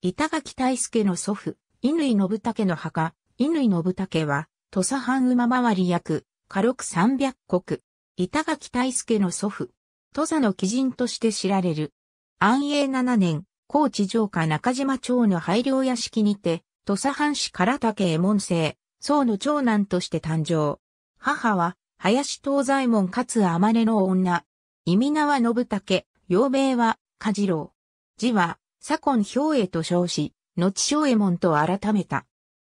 板垣大助の祖父、乾信武の墓、乾信武は、土佐藩馬回り役、家禄三百国。板垣大助の祖父、土佐の貴人として知られる。安永七年、高知城下中島町の廃領屋敷にて、土佐藩士唐竹右衛門生、宋の長男として誕生。母は、林東左衛門かつ天音の女。意味名は信武、洋名は、梶郎。字は、左近兵衛と称し、後正衛門と改めた。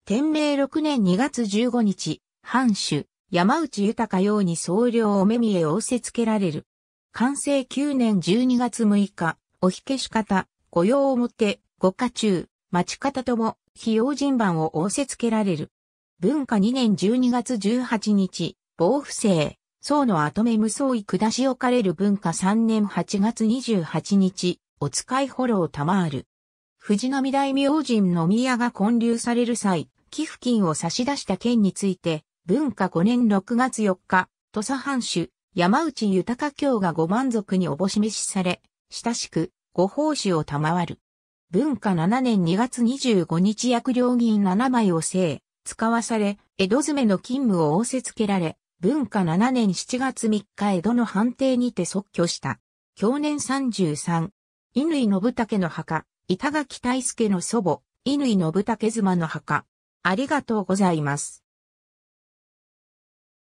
天明6年2月15日、藩主、山内豊ように総領お目見え仰せつけられる。完成9年12月6日、お引けし方、御用をもて、御家中、町方とも、非用人番を仰せつけられる。文化2年12月18日、防府正、僧の後目無相位下し置かれる文化3年8月28日、お使いフォロー賜る。ー藤波大明神の宮が建立される際、寄付金を差し出した件について、文化5年6月4日、土佐藩主、山内豊京がご満足におぼし召しされ、親しく、ご奉仕を賜る。文化7年2月25日役料銀7枚を制、使わされ、江戸詰めの勤務を仰せつけられ、文化7年7月3日江戸の判定にて即挙した。去年33、乾信武の墓、板垣大助の祖母、乾信武妻の墓。ありがとうございます。